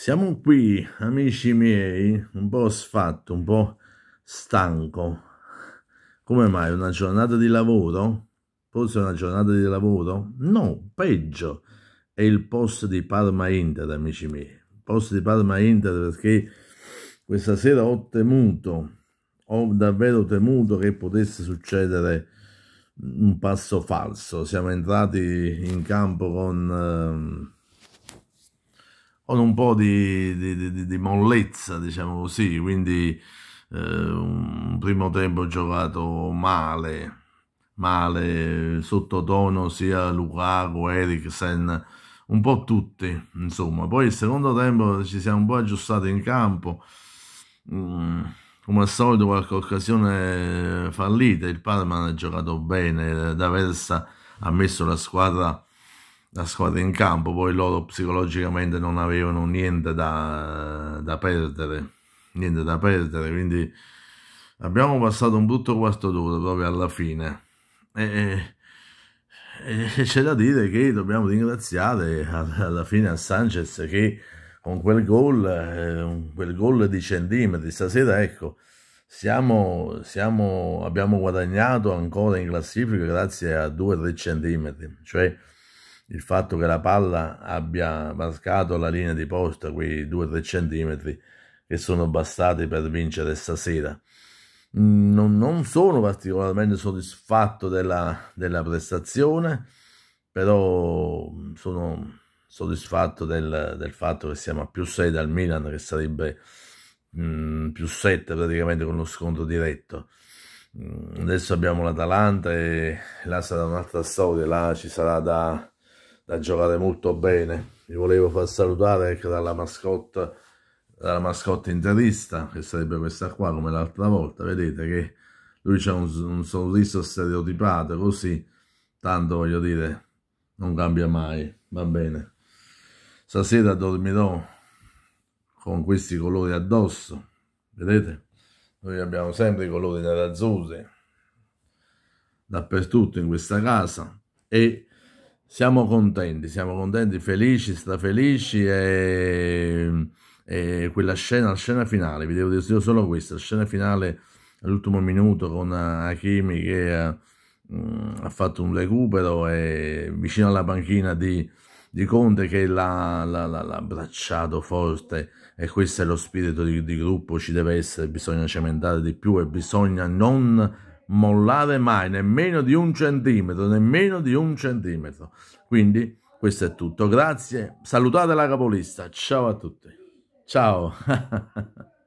Siamo qui, amici miei, un po' sfatto, un po' stanco. Come mai? Una giornata di lavoro? Forse una giornata di lavoro? No, peggio. È il post di Parma Inter, amici miei. Post di Parma Inter perché questa sera ho temuto, ho davvero temuto che potesse succedere un passo falso. Siamo entrati in campo con... Ehm, con un po' di, di, di, di mollezza, diciamo così, quindi eh, un primo tempo giocato male, male, sottotono sia Lukaku, Eriksen, un po' tutti, insomma. Poi il secondo tempo ci siamo un po' aggiustati in campo, mm, come al solito qualche occasione fallita, il Parma ha giocato bene, D'Aversa ha messo la squadra la squadra in campo, poi loro psicologicamente non avevano niente da, da perdere, niente da perdere, quindi abbiamo passato un brutto quarto d'ora proprio alla fine. E, e c'è da dire che dobbiamo ringraziare alla fine a Sanchez che con quel gol, eh, quel gol di centimetri stasera, ecco, siamo, siamo, abbiamo guadagnato ancora in classifica grazie a 2-3 centimetri, cioè il fatto che la palla abbia mascato la linea di posta, quei 2-3 centimetri che sono bastati per vincere stasera. Mm, non, non sono particolarmente soddisfatto della, della, prestazione, però mm, sono soddisfatto del, del, fatto che siamo a più 6 dal Milan, che sarebbe mh, mm, più 7 praticamente con lo scontro diretto. Mh, adesso abbiamo l'Atalanta e là sarà un'altra storia, là ci sarà da, da giocare molto bene. Vi volevo far salutare anche dalla mascotte dalla mascotte interista, che sarebbe questa qua come l'altra volta, vedete che lui c'è un, un, sorriso stereotipato così, tanto voglio dire, non cambia mai, va bene. Stasera dormirò con questi colori addosso, vedete? Noi abbiamo sempre i colori nerazzurri, dappertutto in questa casa e siamo contenti, siamo contenti, felici, strafelici e, e quella scena, la scena finale, vi devo dire solo questa, la scena finale all'ultimo minuto con Hakimi che ha, mm, mh, ha fatto un recupero e vicino alla panchina di, di Conte che l'ha, l'ha, l'ha, abbracciato forte e questo è lo spirito di, di gruppo, ci deve essere, bisogna cementare di più e bisogna non mollare mai, nemmeno di un centimetro, nemmeno di un centimetro. Quindi questo è tutto, grazie, salutate la capolista, ciao a tutti, ciao!